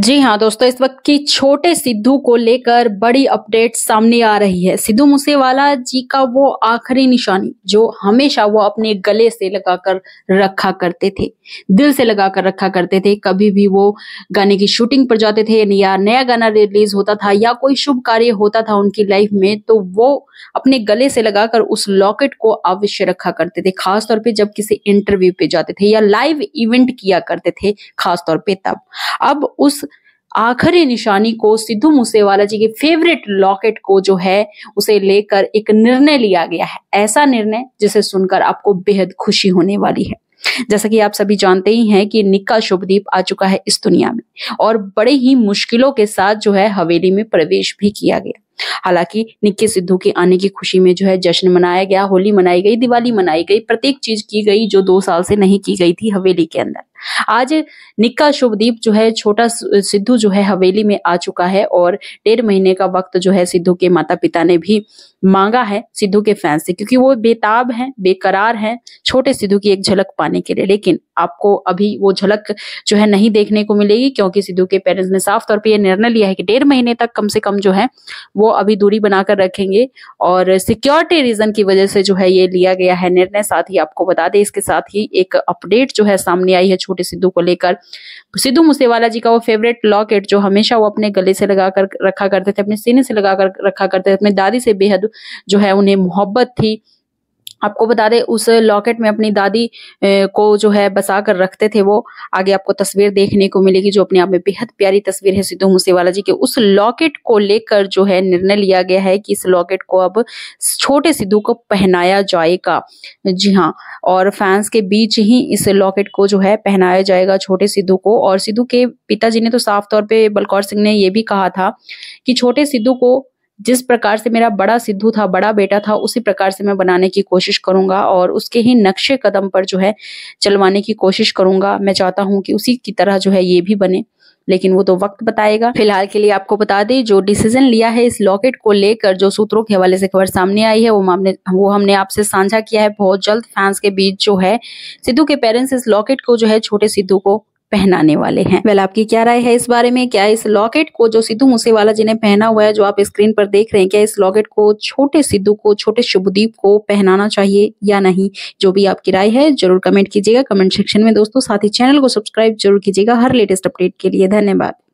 जी हाँ दोस्तों इस वक्त की छोटे सिद्धू को लेकर बड़ी अपडेट सामने आ रही है सिद्धू मूसेवाला जी का वो आखिरी निशानी जो हमेशा वो अपने गले से लगाकर रखा करते थे दिल से लगाकर रखा करते थे कभी भी वो गाने की शूटिंग पर जाते थे या नया गाना रिलीज होता था या कोई शुभ कार्य होता था उनकी लाइफ में तो वो अपने गले से लगाकर उस लॉकेट को अवश्य रखा करते थे खासतौर पर जब किसी इंटरव्यू पे जाते थे या लाइव इवेंट किया करते थे खासतौर पर तब अब उस आखिरी निशानी को सिद्धू मूसेवाला जी के फेवरेट लॉकेट को जो है उसे लेकर एक निर्णय लिया गया है ऐसा निर्णय जिसे सुनकर आपको बेहद खुशी होने वाली है जैसा कि आप सभी जानते ही हैं कि निक्का शुभदीप आ चुका है इस दुनिया में और बड़े ही मुश्किलों के साथ जो है हवेली में प्रवेश भी किया गया हालांकि निक्के सिद्धू के आने की खुशी में जो है जश्न मनाया गया होली मनाई गई दिवाली मनाई गई प्रत्येक चीज की गई जो दो साल से नहीं की गई थी हवेली के अंदर आज निक्का शुभदीप जो है छोटा सिद्धू जो है हवेली में आ चुका है और डेढ़ महीने का वक्त जो है सिद्धू के माता पिता ने भी मांगा है सिद्धू के फैंस से क्योंकि वो बेताब हैं बेकरार हैं छोटे सिद्धू की एक झलक पाने के लिए लेकिन आपको अभी वो झलक जो है नहीं देखने को मिलेगी क्योंकि सिद्धू के पेरेंट्स ने साफ तौर पर यह निर्णय लिया है कि डेढ़ महीने तक कम से कम जो है वो अभी दूरी बनाकर रखेंगे और सिक्योरिटी रीजन की वजह से जो है ये लिया गया है निर्णय साथ ही आपको बता दें इसके साथ ही एक अपडेट जो है सामने आई है छोटे सिद्धू को लेकर सिद्धू मूसेवाला जी का वो फेवरेट लॉकेट जो हमेशा वो अपने गले से लगा कर रखा करते थे अपने सीने से लगा कर रखा करते थे अपने दादी से बेहद जो है उन्हें मोहब्बत थी आपको बता दें उस लॉकेट में अपनी दादी को जो है बसा कर रखते थे वो आगे आपको तस्वीर देखने को मिलेगी जो अपने आप में बेहद प्यारी तस्वीर है सिद्धू मूसेवाला जी के उस लॉकेट को लेकर जो है निर्णय लिया गया है कि इस लॉकेट को अब छोटे सिद्धू को पहनाया जाएगा जी हाँ और फैंस के बीच ही इस लॉकेट को जो है पहनाया जाएगा छोटे सिद्धू को और सिद्धू के पिताजी ने तो साफ तौर पर बलकौर सिंह ने यह भी कहा था कि छोटे सिद्धू को जिस प्रकार से मेरा बड़ा सिद्धू था बड़ा बेटा था उसी प्रकार से मैं बनाने की कोशिश करूंगा और उसके ही नक्शे कदम पर जो है चलवाने की कोशिश करूंगा मैं चाहता हूँ कि उसी की तरह जो है ये भी बने लेकिन वो तो वक्त बताएगा फिलहाल के लिए आपको बता दें जो डिसीजन लिया है इस लॉकेट को लेकर जो सूत्रों के हवाले से खबर सामने आई है वो हमने वो हमने आपसे साझा किया है बहुत जल्द फैंस के बीच जो है सिद्धू के पेरेंट्स इस लॉकेट को जो है छोटे सिद्धू को पहनाने वाले हैं वेल आपकी क्या राय है इस बारे में क्या इस लॉकेट को जो सिद्धू मूसेवाला जी ने पहना हुआ है जो आप स्क्रीन पर देख रहे हैं क्या इस लॉकेट को छोटे सिद्धू को छोटे शुभदीप को पहनाना चाहिए या नहीं जो भी आपकी राय है जरूर कमेंट कीजिएगा कमेंट सेक्शन में दोस्तों साथ ही चैनल को सब्सक्राइब जरूर कीजिएगा हर लेटेस्ट अपडेट के लिए धन्यवाद